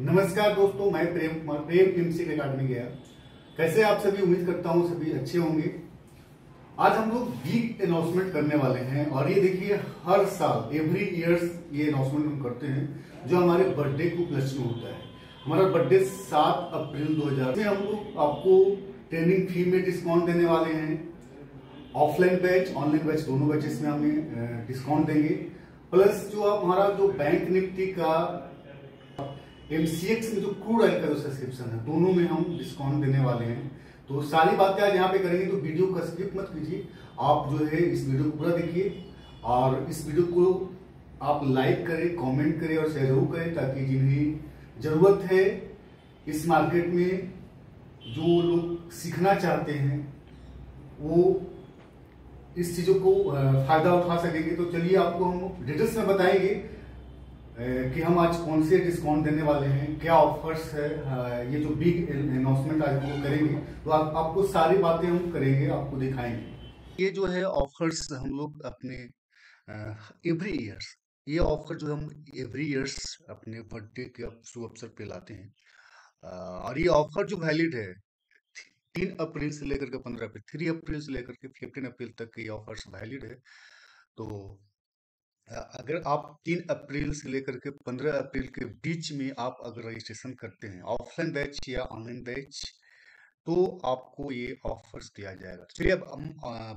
नमस्कार दोस्तों मैं प्रेम कुमार प्रेम फिल्म सिंह अकाडमी गया कैसे आप सभी उम्मीद करता हूँ सभी अच्छे होंगे आज हम लोग वीक अनाउंसमेंट करने वाले हैं और ये देखिए हर साल एवरी ईयर्स ये अनाउंसमेंट हम करते हैं जो हमारे बर्थडे को प्लस में होता है हमारा बर्थडे सात अप्रैल दो में हम लोग आपको ट्रेनिंग फी में डिस्काउंट देने वाले हैं ऑफलाइन बैच ऑनलाइन बैच दोनों बैचेस में हमें डिस्काउंट देंगे प्लस जो हमारा जो बैंक निफ्टी का एमसीएक्स में जो क्रूड ऑयल का जो सब्सक्रिप्शन है दोनों में हम डिस्काउंट देने वाले हैं तो सारी बातें आज यहाँ पे करेंगे तो वीडियो का स्किप मत कीजिए आप जो है इस वीडियो को पूरा देखिए और इस वीडियो को आप लाइक करें कमेंट करें और शेयर जरूर करें ताकि जिन्हें जरूरत है इस मार्केट में जो लोग सीखना चाहते हैं वो इस चीज़ों को फायदा उठा सकेंगे तो चलिए आपको हम डिटेल्स में बताएंगे कि हम आज कौन से डिस्काउंट देने वाले हैं क्या ऑफर्स है ये जो बिग अनाउंसमेंट आज हम करेंगे तो आप, आपको सारी बातें हम करेंगे आपको दिखाएंगे ये जो है ऑफर्स हम लोग अपने एवरी ईयर्स ये ऑफर जो हम एवरी ईयर्स अपने बर्थडे के शुभ अवसर पे लाते हैं और ये ऑफर जो वैलिड है तीन अप्रैल से लेकर के पंद्रह अप्रैल थ्री अप्रैल से लेकर के फिफ्टीन अप्रैल तक ये ऑफर्स वैलिड है तो अगर आप तीन अप्रैल से लेकर के पंद्रह अप्रैल के बीच में आप अगर रजिस्ट्रेशन करते हैं ऑफलाइन बैच या ऑनलाइन बैच तो आपको ये ऑफर्स दिया जाएगा चलिए अब हम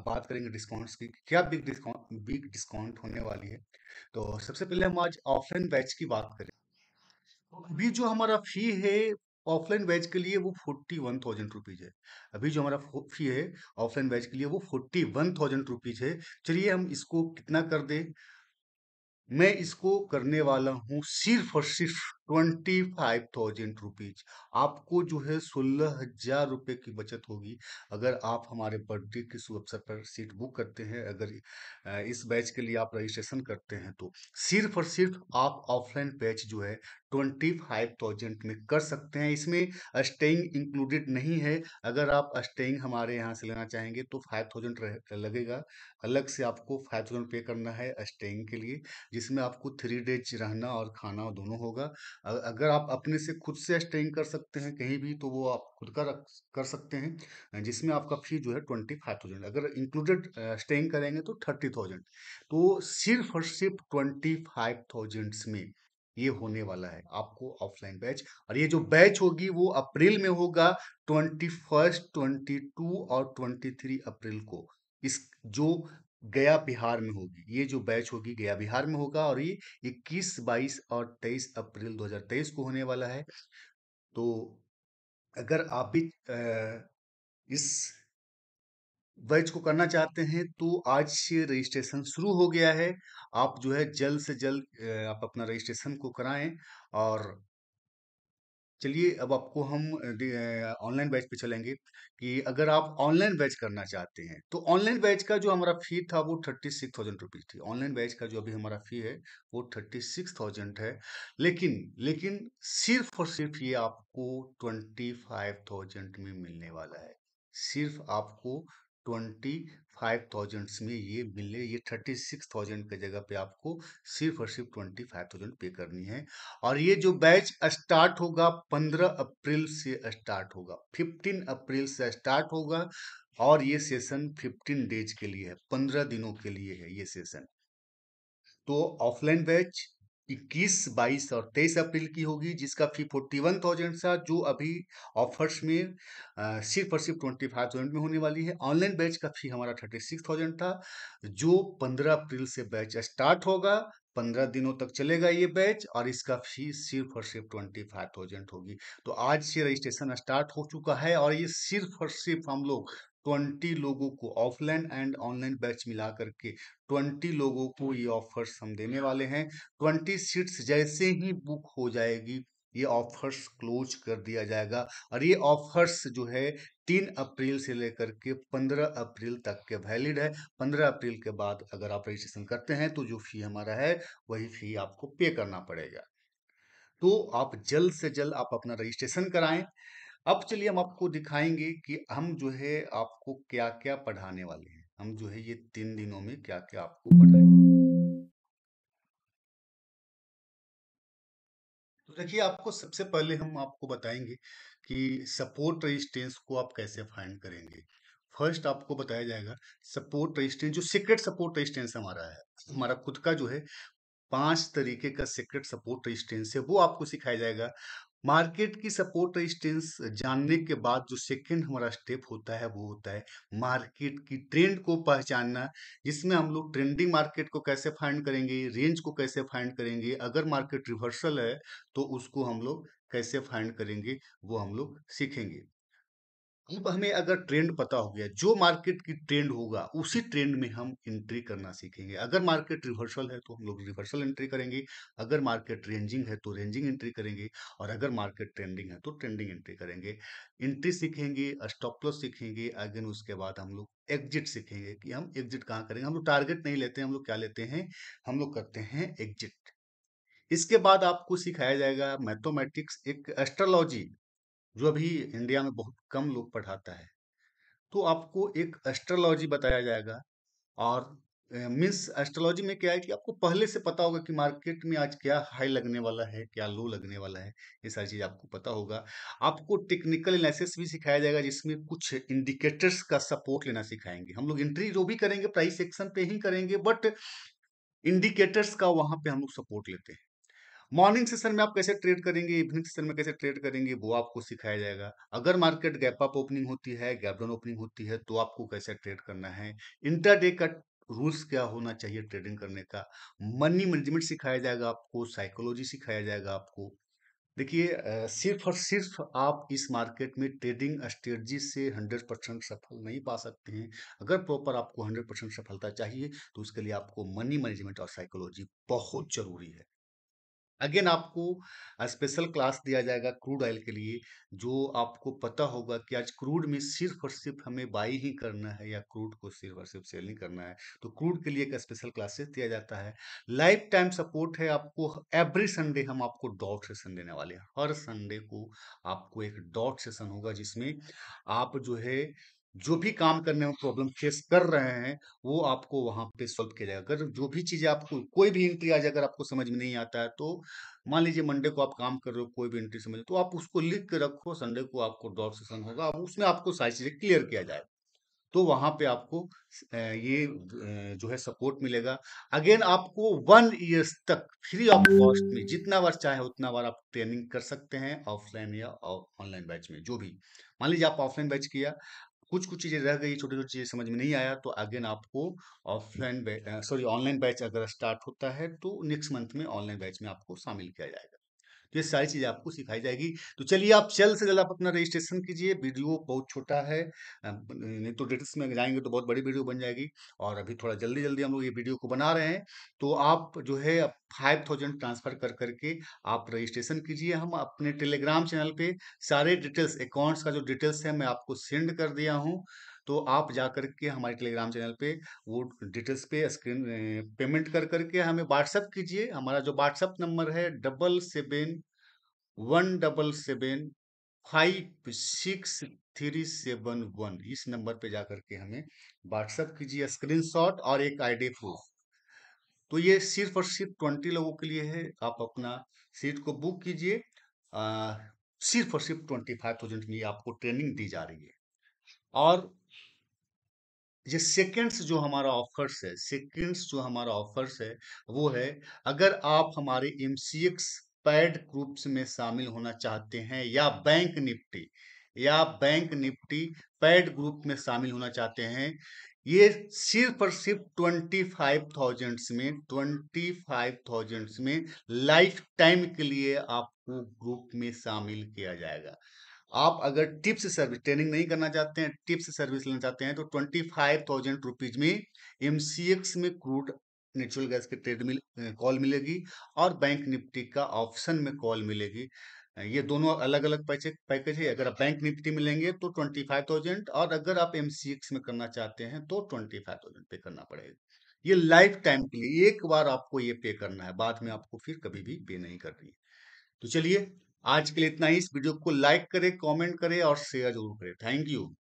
बात करेंगे डिस्काउंट्स की क्या बिग डिस्काउंट बिग डिस्काउंट होने वाली है तो सबसे पहले हम आज ऑफलाइन बैच की बात करें अभी जो हमारा फी है ऑफलाइन बैच के लिए वो फोर्टी वन थाउजेंड रुपीज है अभी जो हमारा फी है ऑफलाइन बैच के लिए वो फोर्टी वन थाउजेंड रुपीज है चलिए हम इसको कितना कर दें मैं इसको करने वाला हूँ सिर्फ और सिर्फ ट्वेंटी फाइव थाउजेंड रुपीज आपको जो है सोलह हजार रुपये की बचत होगी अगर आप हमारे बर्थडे के शुभ अवसर पर सीट बुक करते हैं अगर इस बैच के लिए आप रजिस्ट्रेशन करते हैं तो सिर्फ और सिर्फ आप ऑफलाइन बैच जो है ट्वेंटी फाइव थाउजेंड में कर सकते हैं इसमें स्टेइंग इंक्लूडेड नहीं है अगर आप स्टेइंग हमारे यहाँ से लेना चाहेंगे तो फाइव थाउजेंड लगेगा अलग से आपको फाइव थाउजेंड पे करना है स्टेइंग के लिए जिसमें आपको थ्री डेज रहना और खाना दोनों होगा अगर आप अपने से खुद से स्टेइंग कर सकते हैं कहीं भी तो वो आप खुद का कर सकते हैं जिसमें आपका फी जो है ट्वेंटी फाइव थाउजेंड अगर इंक्लूडेड स्टेइंग करेंगे तो थर्टी थाउजेंड तो सिर्फ और सिर्फ ट्वेंटी फाइव थाउजेंड में ये होने वाला है आपको ऑफलाइन बैच और ये जो बैच होगी वो अप्रैल में होगा ट्वेंटी फर्स्ट ट्वेंटी टू और ट्वेंटी थ्री अप्रैल को इस जो गया बिहार में होगी ये जो बैच होगी गया बिहार में होगा और ये 21, 22 और 23 अप्रैल 2023 को होने वाला है तो अगर आप भी इस बैच को करना चाहते हैं तो आज से रजिस्ट्रेशन शुरू हो गया है आप जो है जल्द से जल्द आप अपना रजिस्ट्रेशन को कराएं और चलिए अब आपको हम ऑनलाइन बैच पे चलेंगे कि अगर आप ऑनलाइन बैच करना चाहते हैं तो ऑनलाइन बैच का जो हमारा फी था वो थर्टी सिक्स थाउजेंड रुपीज़ थी ऑनलाइन बैच का जो अभी हमारा फी है वो थर्टी सिक्स थाउजेंड है लेकिन लेकिन सिर्फ और सिर्फ ये आपको ट्वेंटी फाइव थाउजेंड में मिलने वाला है सिर्फ आपको ट्वेंटी फाइव थाउजेंड्स में ये मिले ये थर्टी सिक्स थाउजेंड के जगह पे आपको सिर्फ और सिर्फ ट्वेंटी फाइव थाउजेंड पे करनी है और ये जो बैच स्टार्ट होगा पंद्रह अप्रैल से स्टार्ट होगा फिफ्टीन अप्रैल से स्टार्ट होगा और ये सेशन फिफ्टीन डेज के लिए है पंद्रह दिनों के लिए है ये सेशन तो ऑफलाइन बैच इक्कीस बाईस और तेईस अप्रैल की होगी जिसका फी फोर्टी वन थाउजेंड था जो अभी ऑफर्स में सिर्फ और सिर्फ ट्वेंटी फाइव थाउजेंड में होने वाली है ऑनलाइन बैच का फी हमारा थर्टी सिक्स थाउजेंड था जो पंद्रह अप्रैल से बैच स्टार्ट होगा पंद्रह दिनों तक चलेगा ये बैच और इसका फी सिर्फ और सिर्फ ट्वेंटी फाइव थाउजेंड होगी तो आज से रजिस्ट्रेशन स्टार्ट हो चुका है और ये सिर्फ और सिर्फ हम लोग ट्वेंटी लोगों को ऑफलाइन एंड ऑनलाइन बैच मिला करके ट्वेंटी लोगों को ये ऑफर्स हम देने वाले हैं ट्वेंटी सीट्स जैसे ही बुक हो जाएगी ये ऑफर्स क्लोज कर दिया जाएगा और ये ऑफर्स जो है तीन अप्रैल से लेकर के पंद्रह अप्रैल तक के वैलिड है पंद्रह अप्रैल के बाद अगर आप रजिस्ट्रेशन करते हैं तो जो फी हमारा है वही फी आपको पे करना पड़ेगा तो आप जल्द से जल्द आप अपना रजिस्ट्रेशन कराएं अब चलिए हम आपको दिखाएंगे कि हम जो है आपको क्या-क्या पढ़ाने वाले हैं। हम जो है ये तीन दिनों में क्या-क्या आपको पढ़ाएंगे तो देखिए आपको सबसे पहले हम आपको बताएंगे कि सपोर्ट रेजिस्टेंस को आप कैसे फाइंड करेंगे। फर्स्ट आपको बताया जाएगा सपोर्ट रेजिस्टेंस जो सीक्रेट सपोर्ट रेजिस्टेंस हमारा है, हमारा खुद का जो है पांच तरीके का सीक्रेट सपोर्ट रेजिस्टेंस है वो आपको सिखाया जाएगा मार्केट की सपोर्ट रेजिस्टेंस जानने के बाद जो सेकंड हमारा स्टेप होता है वो होता है मार्केट की ट्रेंड को पहचानना जिसमें हम लोग ट्रेंडिंग मार्केट को कैसे फाइंड करेंगे रेंज को कैसे फाइंड करेंगे अगर मार्केट रिवर्सल है तो उसको हम लोग कैसे फाइंड करेंगे वो हम लोग सीखेंगे अब हमें अगर ट्रेंड पता हो गया जो मार्केट की ट्रेंड होगा उसी ट्रेंड में हम एंट्री करना सीखेंगे अगर मार्केट रिवर्सल है तो हम लोग रिवर्सल एंट्री करेंगे अगर मार्केट रेंजिंग है तो रेंजिंग एंट्री करेंगे और अगर मार्केट ट्रेंडिंग है तो ट्रेंडिंग एंट्री करेंगे एंट्री सीखेंगे स्टॉप लॉस सीखेंगे अगेन उसके बाद हम लोग एग्जिट सीखेंगे कि हम एग्जिट कहाँ करेंगे हम लोग टारगेट नहीं लेते हम लोग क्या लेते हैं हम लोग करते हैं एग्जिट इसके बाद आपको सिखाया जाएगा मैथोमेटिक्स एक एस्ट्रोलॉजी जो अभी इंडिया में बहुत कम लोग पढ़ाता है तो आपको एक एस्ट्रोलॉजी बताया जाएगा और मीन्स एस्ट्रोलॉजी में क्या है कि आपको पहले से पता होगा कि मार्केट में आज क्या हाई लगने वाला है क्या लो लगने वाला है ये सारी चीज़ आपको पता होगा आपको टेक्निकल एनालिसिस भी सिखाया जाएगा जिसमें कुछ इंडिकेटर्स का सपोर्ट लेना सिखाएंगे हम लोग एंट्री जो भी करेंगे प्राइस सेक्शन पे ही करेंगे बट इंडिकेटर्स का वहां पे हम लोग सपोर्ट लेते हैं मॉर्निंग सेशन में आप कैसे ट्रेड करेंगे इवनिंग सेशन में कैसे ट्रेड करेंगे वो आपको सिखाया जाएगा अगर मार्केट गैप अप ओपनिंग होती है गैप डाउन ओपनिंग होती है तो आपको कैसे ट्रेड करना है इंटरडे का रूल्स क्या होना चाहिए ट्रेडिंग करने का मनी मैनेजमेंट सिखाया जाएगा आपको साइकोलॉजी सिखाया जाएगा आपको देखिए सिर्फ और सिर्फ आप इस मार्केट में ट्रेडिंग स्ट्रेटजी से 100 परसेंट सफल नहीं पा सकते हैं अगर प्रॉपर आपको 100 परसेंट सफलता चाहिए तो उसके लिए आपको मनी मैनेजमेंट और साइकोलॉजी बहुत जरूरी है अगेन आपको स्पेशल क्लास दिया जाएगा क्रूड ऑयल के लिए जो आपको पता होगा कि आज क्रूड में सिर्फ और सिर्फ हमें बाई ही करना है या क्रूड को सिर्फ और सिर्फ सेल नहीं करना है तो क्रूड के लिए एक स्पेशल क्लासेस दिया जाता है लाइफ टाइम सपोर्ट है आपको एवरी संडे हम आपको डॉट सेशन देने वाले हैं हर संडे को आपको एक डॉट सेशन होगा जिसमें आप जो है जो भी काम करने में प्रॉब्लम फेस कर रहे हैं वो आपको वहां पे सॉल्व किया जाएगा अगर जो भी चीज़ें आपको कोई भी एंट्री आज अगर आपको समझ में नहीं आता है तो मान लीजिए मंडे को आप काम कर रहे हो कोई भी एंट्री समझ तो आप उसको लिख के रखो संडे को आपको डॉट सेशन होगा अब उसमें आपको सारी चीज़ें क्लियर किया जाएगा तो वहां पे आपको ये जो है सपोर्ट मिलेगा अगेन आपको वन ईयर्स तक फ्री ऑफ कॉस्ट में जितना बार चाहे उतना बार आप ट्रेनिंग कर सकते हैं ऑफलाइन या ऑनलाइन बैच में जो भी मान लीजिए आप ऑफलाइन बैच किया कुछ कुछ चीज़ें रह गई छोटी छोटी चीज़ें समझ में नहीं आया तो अगेन आपको ऑफलाइन सॉरी ऑनलाइन बैच अगर स्टार्ट होता है तो नेक्स्ट मंथ में ऑनलाइन बैच में आपको शामिल किया जाएगा तो ये सारी चीज़ आपको सिखाई जाएगी तो चलिए आप जल्द से जल्द आप अपना रजिस्ट्रेशन कीजिए वीडियो बहुत छोटा है नहीं तो डिटेल्स में जाएंगे तो बहुत बड़ी वीडियो बन जाएगी और अभी थोड़ा जल्दी जल्दी हम लोग ये वीडियो को बना रहे हैं तो आप जो है फाइव थाउजेंड ट्रांसफर कर करके आप रजिस्ट्रेशन कीजिए हम अपने टेलीग्राम चैनल पे सारे डिटेल्स अकाउंट्स का जो डिटेल्स है मैं आपको सेंड कर दिया हूँ तो आप जा कर के हमारे टेलीग्राम चैनल पे वो डिटेल्स पे स्क्रीन पेमेंट कर करके हमें व्हाट्सअप कीजिए हमारा जो व्हाट्सअप नंबर है double seven one double seven five six three seven one इस नंबर पे जा करके हमें व्हाट्सअप कीजिए शॉट और एक डी प्रूफ तो ये सिर्फ और सिर्फ ट्वेंटी लोगों के लिए है आप अपना सीट को बुक कीजिए सिर्फ और सिर्फ ट्वेंटी फाइव थाउजेंड की आपको ट्रेनिंग दी जा रही है और ये सेकेंड्स जो हमारा ऑफर्स है सेकेंड्स जो हमारा ऑफर्स है वो है अगर आप हमारे एम पैड ग्रुप्स में शामिल होना चाहते हैं या बैंक निफ्टी या बैंक निफ्टी पैड ग्रुप में शामिल होना चाहते हैं ये सिर्फ और सिर्फ ट्वेंटी फाइव थाउजेंड्स में ट्वेंटी फाइव थाउजेंड्स में लाइफ टाइम के लिए आपको ग्रुप में शामिल किया जाएगा आप अगर टिप्स सर्विस ट्रेनिंग नहीं करना चाहते हैं टिप्स सर्विस लेना चाहते हैं तो ट्वेंटी फाइव थाउजेंड रुपीज में एम सी एक्स में क्रूड नेचुरल गैस के ट्रेड मिल कॉल मिलेगी और बैंक निफ्टी का ऑप्शन में कॉल मिलेगी ये दोनों अलग अलग पैकेज है अगर आप बैंक निफ्टी में लेंगे तो ट्वेंटी फाइव थाउजेंड और अगर आप एम सी एक्स में करना चाहते हैं तो ट्वेंटी फाइव थाउजेंड पे करना पड़ेगा ये लाइफ टाइम के लिए एक बार आपको ये पे करना है बाद में आपको फिर कभी भी पे नहीं करनी तो चलिए आज के लिए इतना ही इस वीडियो को लाइक करें कमेंट करें और शेयर जरूर करें थैंक यू